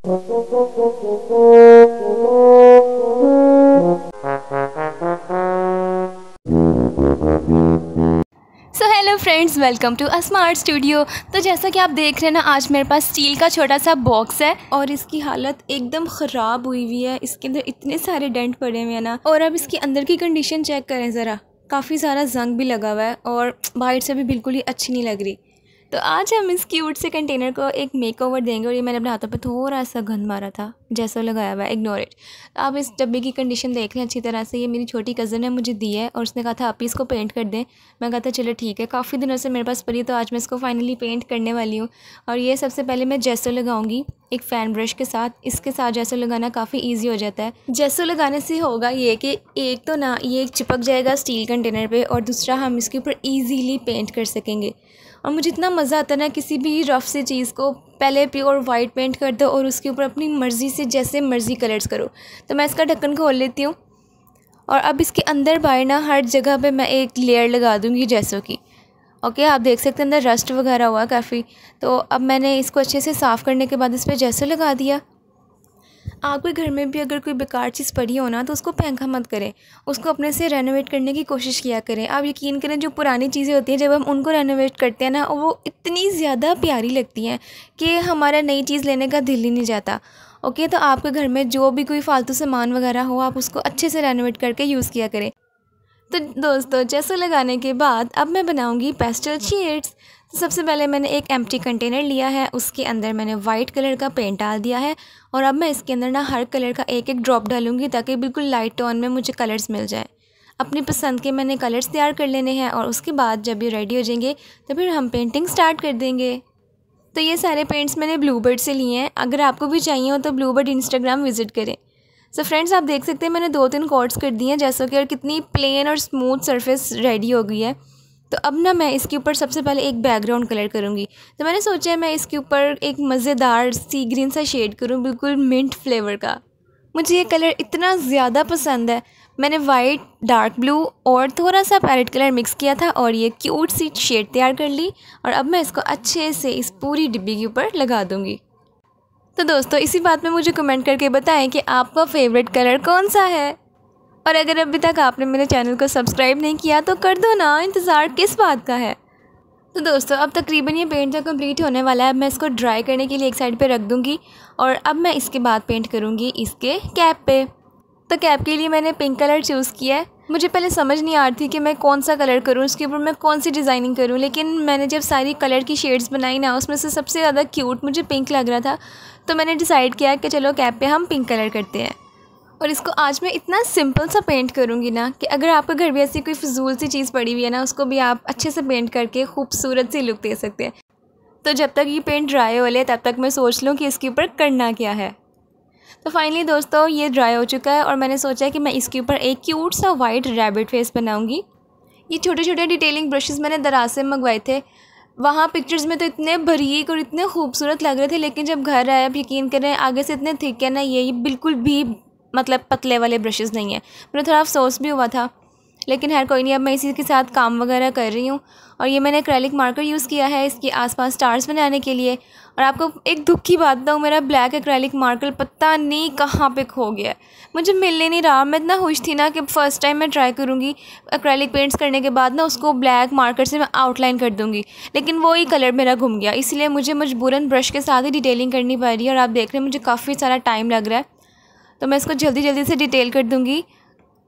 Friends welcome to a smart studio तो जैसा कि आप देख रहे हैं ना आज मेरे पास स्टील का छोटा सा बॉक्स है और इसकी हालत एकदम ख़राब हुई हुई है इसके अंदर इतने सारे डेंट पड़े हुए हैं ना और अब इसके अंदर की कंडीशन चेक करें ज़रा काफ़ी सारा जंग भी लगा हुआ है और बाइट से भी बिल्कुल ही अच्छी नहीं लग रही तो आज हम इस क्यूट से कंटेनर को एक मेक ओवर देंगे और ये मैंने अपने हाथों पे थोड़ा सा गंद मारा था जैसा लगाया हुआ है इग्नोर इट तो आप इस डब्बे की कंडीशन देख लें अच्छी तरह से ये मेरी छोटी कज़न ने मुझे दी है और उसने कहा था आप इसको पेंट कर दें मैं कहा था चलो ठीक है काफ़ी दिनों से मेरे पास पड़ी तो आज मैं इसको फाइनली पेंट करने वाली हूँ और ये सबसे पहले मैं जैसो लगाऊंगी एक फ़ैन ब्रश के साथ इसके साथ जैसो लगाना काफ़ी ईजी हो जाता है जैसो लगाने से होगा ये कि एक तो ना ये चिपक जाएगा स्टील कंटेनर पर और दूसरा हम इसके ऊपर ईजीली पेंट कर सकेंगे और मुझे इतना मज़ा आता है ना किसी भी रफ़ से चीज़ को पहले प्योर वाइट पेंट कर दो और उसके ऊपर अपनी मर्ज़ी से जैसे मर्ज़ी कलर्स करो तो मैं इसका ढक्कन खोल लेती हूँ और अब इसके अंदर बाहर ना हर जगह पे मैं एक लेयर लगा दूँगी जैसों की ओके आप देख सकते हैं अंदर रस्ट वगैरह हुआ काफ़ी तो अब मैंने इसको अच्छे से साफ़ करने के बाद इस पर जैसो लगा दिया आपके घर में भी अगर कोई बेकार चीज़ पड़ी हो ना तो उसको फेंका मत करें उसको अपने से रेनोवेट करने की कोशिश किया करें आप यकीन करें जो पुरानी चीज़ें होती हैं जब हम उनको रेनोवेट करते हैं ना वो इतनी ज़्यादा प्यारी लगती हैं कि हमारा नई चीज़ लेने का दिल ही नहीं जाता ओके तो आपके घर में जो भी कोई फालतू सामान वगैरह हो आप उसको अच्छे से रेनोवेट करके यूज़ किया करें तो दोस्तों जैसो लगाने के बाद अब मैं बनाऊंगी पेस्टल शीट्स सबसे पहले मैंने एक एम्प्टी कंटेनर लिया है उसके अंदर मैंने वाइट कलर का पेंट डाल दिया है और अब मैं इसके अंदर ना हर कलर का एक एक ड्रॉप डालूंगी ताकि बिल्कुल लाइट टोन में मुझे कलर्स मिल जाए अपनी पसंद के मैंने कलर्स तैयार कर लेने हैं और उसके बाद जब ये रेडी हो जाएंगे तो फिर हम पेंटिंग स्टार्ट कर देंगे तो ये सारे पेंट्स मैंने ब्लू बर्ड से लिए हैं अगर आपको भी चाहिए हो तो ब्लू बर्ड इंस्टाग्राम विज़िट करें सो so फ्रेंड्स आप देख सकते हैं मैंने दो तीन कॉर्ड्स कर दिए हैं जैसा कि और कितनी प्लेन और स्मूथ सरफेस रेडी हो गई है तो अब ना मैं इसके ऊपर सबसे पहले एक बैकग्राउंड कलर करूँगी तो मैंने सोचा मैं इसके ऊपर एक मज़ेदार सी ग्रीन सा शेड करूँ बिल्कुल मिंट फ्लेवर का मुझे ये कलर इतना ज़्यादा पसंद है मैंने वाइट डार्क ब्लू और थोड़ा सा पैलेट कलर मिक्स किया था और ये क्यूट सी शेड तैयार कर ली और अब मैं इसको अच्छे से इस पूरी डिब्बी के ऊपर लगा दूँगी तो दोस्तों इसी बात में मुझे कमेंट करके बताएं कि आपका फेवरेट कलर कौन सा है और अगर अभी तक आपने मेरे चैनल को सब्सक्राइब नहीं किया तो कर दो ना इंतज़ार किस बात का है तो दोस्तों अब तकरीबन ये पेंट जो कंप्लीट होने वाला है अब मैं इसको ड्राई करने के लिए एक साइड पे रख दूँगी और अब मैं इसके बाद पेंट करूँगी इसके कैप पे तो कैप के लिए मैंने पिंक कलर चूज़ किया है मुझे पहले समझ नहीं आ रही थी कि मैं कौन सा कलर करूँ उसके ऊपर मैं कौन सी डिज़ाइनिंग करूँ लेकिन मैंने जब सारी कलर की शेड्स बनाई ना उसमें से सबसे ज़्यादा क्यूट मुझे पिंक लग रहा था तो मैंने डिसाइड किया कि चलो कैप पर हम पिंक कलर करते हैं और इसको आज मैं इतना सिंपल सा पेंट करूँगी ना कि अगर आपका घर भी ऐसी कोई फजूल सी चीज़ पड़ी हुई है ना उसको भी आप अच्छे से पेंट करके खूबसूरत सी लुक दे सकते हैं तो जब तक ये पेंट ड्राई हो ले तब तक मैं सोच लूँ कि इसके ऊपर करना क्या है तो फाइनली दोस्तों ये ड्राई हो चुका है और मैंने सोचा कि मैं इसके ऊपर एक क्यूट सा वाइट रैबिट फेस बनाऊँगी ये छोटे छोटे डिटेलिंग ब्रशेज़ मैंने दराज से मंगवाए थे वहाँ पिक्चर्स में तो इतने भरीक और इतने खूबसूरत लग रहे थे लेकिन जब घर आए आप यकीन करें आगे से इतने थिक है ना ये बिल्कुल भी मतलब पतले वाले ब्रशेज़ नहीं है मेरा थोड़ा अफसोस भी हुआ था लेकिन हर कोई नहीं अब मैं इसी के साथ काम वगैरह कर रही हूँ और ये मैंने क्रैलिक मार्कर यूज़ किया है इसके आसपास स्टार्स बनाने के लिए और आपको एक दुख की बात बताऊँ मेरा ब्लैक एक्रैलिक मार्कर पता नहीं कहाँ पे खो गया मुझे मिलने नहीं रहा मैं इतना खुश थी ना कि फ़र्स्ट टाइम मैं ट्राई करूँगी एक्रैलिक पेंट्स करने के बाद ना उसको ब्लैक मार्कर से मैं आउटलाइन कर दूँगी लेकिन वो ही कलर मेरा घूम गया इसलिए मुझे मजबूरन ब्रश के साथ ही डिटेलिंग करनी पड़ रही है और आप देख रहे हैं मुझे काफ़ी सारा टाइम लग रहा है तो मैं इसको जल्दी जल्दी से डिटेल कर दूँगी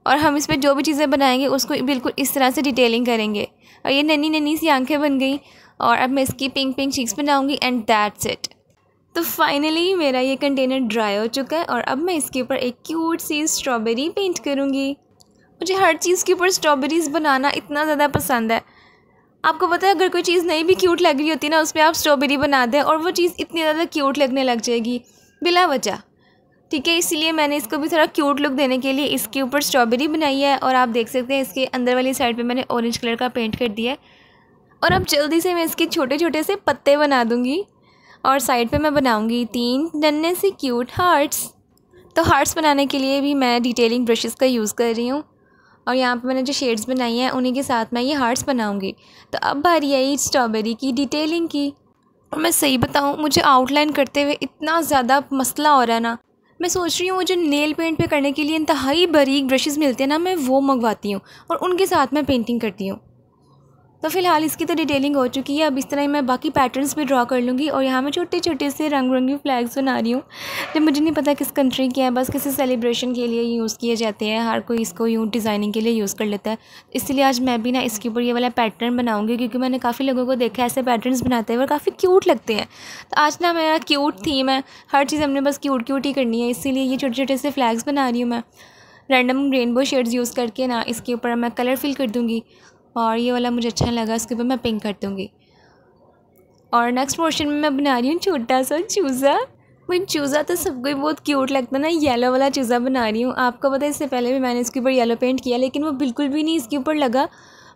और हम इस पर जो भी चीज़ें बनाएंगे उसको बिल्कुल इस तरह से डिटेलिंग करेंगे और ये नन्नी नन्नी सी आंखें बन गई और अब मैं इसकी पिंक पिंक चीक्स बनाऊँगी एंड दैट्स इट तो फाइनली मेरा ये कंटेनर ड्राई हो चुका है और अब मैं इसके ऊपर एक क्यूट सी स्ट्रॉबेरी पेंट करूँगी मुझे हर चीज़ के ऊपर स्ट्रॉबेरीज़ बनाना इतना ज़्यादा पसंद है आपको पता है अगर कोई चीज़ नहीं भी क्यूट लग रही होती ना उस पर आप स्ट्रॉबेरी बना दें और वो चीज़ इतनी ज़्यादा क्यूट लगने लग जाएगी बिला वजह ठीक है इसीलिए मैंने इसको भी थोड़ा क्यूट लुक देने के लिए इसके ऊपर स्ट्रॉबेरी बनाई है और आप देख सकते हैं इसके अंदर वाली साइड पे मैंने ऑरेंज कलर का पेंट कर दिया है और अब जल्दी से मैं इसके छोटे छोटे से पत्ते बना दूँगी और साइड पर मैं बनाऊँगी तीन नन्ने से क्यूट हार्ट्स तो हार्ट्स बनाने के लिए भी मैं डिटेलिंग ब्रशेज़ का यूज़ कर रही हूँ और यहाँ पे मैंने जो शेड्स बनाई हैं उन्हीं के साथ मैं ये हार्ट्स बनाऊँगी तो अब बारी आई स्ट्रॉबेरी की डिटेलिंग की और मैं सही बताऊँ मुझे आउटलाइन करते हुए इतना ज़्यादा मसला हो रहा है ना मैं सोच रही हूँ मुझे नेल पेंट पे करने के लिए इंतहाई बारीक ब्रशेज़ मिलते हैं ना मैं वो मंगवाती हूँ और उनके साथ मैं पेंटिंग करती हूँ तो फिलहाल इसकी तो डिटेलिंग हो चुकी है अब इस तरह ही मैं बाकी पैटर्न्स भी ड्रा कर लूँगी और यहाँ मैं छोटे छोटे से रंग बिरंगी फ्लैग्स बना रही हूँ जब तो मुझे नहीं पता किस कंट्री के हैं बस किसी सेलिब्रेशन के लिए यूज़ किए जाते हैं हर कोई इसको यूँ डिज़ाइनिंग के लिए यूज़ कर लेता है इसलिए आज मैं भी ना इसके ऊपर ये वाला पैटर्न बनाऊँगी क्योंकि मैंने काफ़ी लोगों को देखा है ऐसे पैटर्न बनाते हैं और काफ़ी क्यूट लगते हैं तो आज ना मेरा क्यूट थीम है हर चीज़ हमने बस क्यूट क्यूट ही करनी है इसीलिए ये छोटे छोटे से फ्लैग्स बना रही हूँ मैं रैंडम रेनबो शेड्स यूज़ करके ना इसके ऊपर मैं कलर फिल कर दूँगी और ये वाला मुझे अच्छा लगा उसके ऊपर मैं पिंक कर दूँगी और नेक्स्ट पोर्शन में मैं बना रही हूँ छोटा सा चूज़ा मैं चूज़ा तो सबको ही बहुत क्यूट लगता है ना येलो वाला चूज़ा बना रही हूँ आपको पता है इससे पहले भी मैंने इसके ऊपर येलो पेंट किया लेकिन वो बिल्कुल भी नहीं इसके ऊपर लगा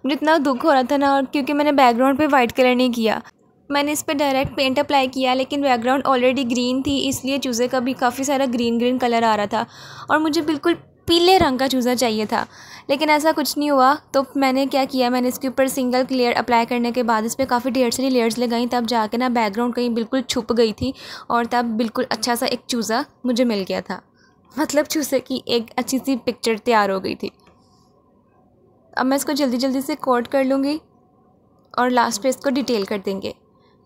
मुझे इतना दुख हो रहा था ना और क्योंकि मैंने बैकग्राउंड पे वाइट कलर नहीं किया मैंने इस पर डायरेक्ट पेंट अप्लाई किया लेकिन बैकग्राउंड ऑलरेडी ग्रीन थी इसलिए चूज़े का भी काफ़ी सारा ग्रीन ग्रीन कलर आ रहा था और मुझे बिल्कुल पीले रंग का चूज़ा चाहिए था लेकिन ऐसा कुछ नहीं हुआ तो मैंने क्या किया मैंने इसके ऊपर सिंगल लेयर अप्लाई करने के बाद इस पर काफ़ी ढेर सारी लेयर्स लगाई तब जाके ना बैकग्राउंड कहीं बिल्कुल छुप गई थी और तब बिल्कुल अच्छा सा एक चूज़ा मुझे मिल गया था मतलब चूज़े की एक अच्छी सी पिक्चर तैयार हो गई थी अब मैं इसको जल्दी जल्दी से कोट कर लूँगी और लास्ट पे इसको डिटेल कर देंगे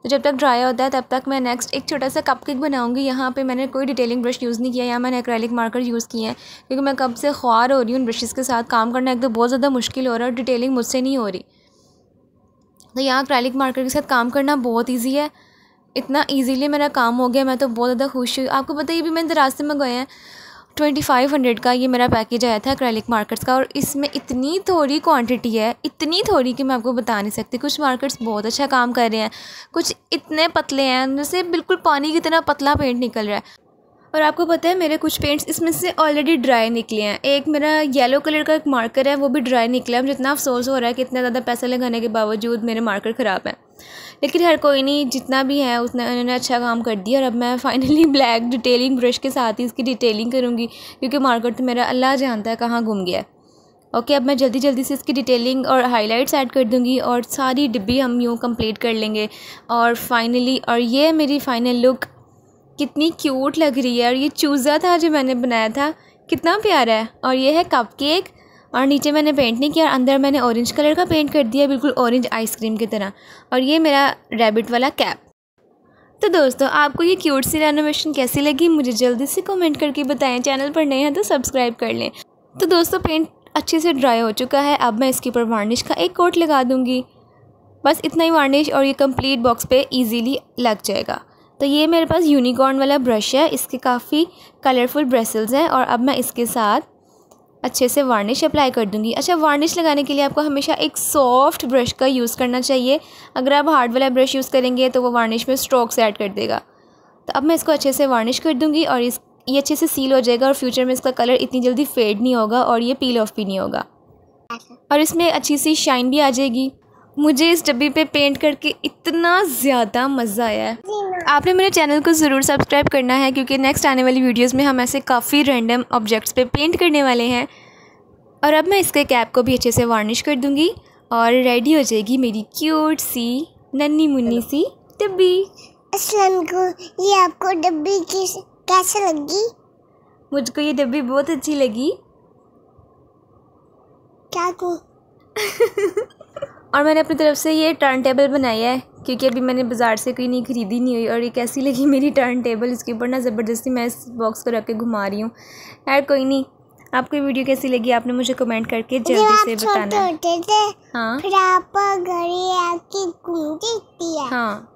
तो जब तक ड्राई होता है तब तक मैं नेक्स्ट एक छोटा सा कप केक बनाऊँगी यहाँ पे मैंने कोई डिटेलिंग ब्रश यूज़ नहीं किया या मैंने एक्रेलिक मार्कर यूज़ किए हैं क्योंकि मैं कब से ख्वार हो रही हूँ ब्रशेज़ के साथ काम करना एक तो बहुत ज़्यादा मुश्किल हो रहा है और डिटेलिंग मुझसे नहीं हो रही तो यहाँ एक्रेलिक मार्कर के साथ काम करना बहुत ईजी है इतना ईजीली मेरा काम हो गया मैं तो बहुत ज़्यादा खुश हुई आपको पता है ये भी मैं तो रास्ते में गए हैं ट्वेंटी फाइव हंड्रेड का ये मेरा पैकेज आया था एक्रेलिक मार्कर्स का और इसमें इतनी थोड़ी क्वांटिटी है इतनी थोड़ी कि मैं आपको बता नहीं सकती कुछ मार्कर्स बहुत अच्छा काम कर रहे हैं कुछ इतने पतले हैं जैसे बिल्कुल पानी की तरह पतला पेंट निकल रहा है और आपको पता है मेरे कुछ पेंट्स इसमें से ऑलरेडी ड्राई निकले हैं एक मेरा येलो कलर का एक मार्कर है वो भी ड्राई निकला है जितना अफसोस हो रहा है कि इतना ज़्यादा पैसा लगाने के बावजूद मेरे मार्कर ख़राब हैं लेकिन हर कोई नहीं जितना भी है उसने उन्होंने अच्छा काम कर दिया और अब मैं फाइनली ब्लैक डिटेलिंग ब्रश के साथ ही इसकी डिटेलिंग करूँगी क्योंकि मार्कर तो मेरा अल्लाह जानता है कहाँ घूम गया है ओके okay, अब मैं जल्दी जल्दी से इसकी डिटेलिंग और हाइलाइट्स ऐड कर दूंगी और सारी डिब्बी हम यूँ कंप्लीट कर लेंगे और फाइनली और ये मेरी फ़ाइनल लुक कितनी क्यूट लग रही है और ये चूज़ा था जो मैंने बनाया था कितना प्यारा है और ये है कप केक और नीचे मैंने पेंट नहीं किया और अंदर मैंने ऑरेंज कलर का पेंट कर दिया बिल्कुल ऑरेंज आइसक्रीम की तरह और ये मेरा रैबिट वाला कैप तो दोस्तों आपको ये क्यूट सी रेनोवेशन कैसी लगी मुझे जल्दी से कमेंट करके बताएं चैनल पर नए हैं तो सब्सक्राइब कर लें तो दोस्तों पेंट अच्छे से ड्राई हो चुका है अब मैं इसके ऊपर वार्निश का एक कोट लगा दूँगी बस इतना ही वार्निश और ये कम्प्लीट बॉक्स पर ईजीली लग जाएगा तो ये मेरे पास यूनिकॉर्न वाला ब्रश है इसके काफ़ी कलरफुल ब्रेसल्स हैं और अब मैं इसके साथ अच्छे से वार्निश अप्लाई कर दूंगी अच्छा वार्निश लगाने के लिए आपको हमेशा एक सॉफ्ट ब्रश का यूज़ करना चाहिए अगर आप हार्ड वाला ब्रश यूज़ करेंगे तो वो वार्निश में स्ट्रोक्स ऐड कर देगा तो अब मैं इसको अच्छे से वार्निश कर दूँगी और इस ये अच्छे से सील हो जाएगा और फ्यूचर में इसका कलर इतनी जल्दी फेड नहीं होगा और ये पील ऑफ भी नहीं होगा अच्छा। और इसमें अच्छी सी शाइन भी आ जाएगी मुझे इस डब्बी पे पेंट करके इतना ज़्यादा मज़ा आया है आपने मेरे चैनल को ज़रूर सब्सक्राइब करना है क्योंकि नेक्स्ट आने वाली वीडियोस में हम ऐसे काफ़ी रैंडम ऑब्जेक्ट्स पे पेंट करने वाले हैं और अब मैं इसके कैप को भी अच्छे से वार्निश कर दूँगी और रेडी हो जाएगी मेरी क्यूट सी नन्नी मुन्नी सी डब्बी ये आपको डब्बी कैसे लगी मुझको ये डब्बी बहुत अच्छी लगी क्या को और मैंने अपनी तरफ से ये टर्न टेबल बनाया है क्योंकि अभी मैंने बाज़ार से कोई नहीं ख़रीदी नहीं हुई और ये कैसी लगी मेरी टर्न टेबल इसके ऊपर ना ज़बरदस्ती मैं इस बॉक्स को रख के घुमा रही हूँ यार कोई नहीं आपको वीडियो कैसी लगी आपने मुझे कमेंट करके जल्दी से बताना हाँ फिर आप घड़ी आके घूम हाँ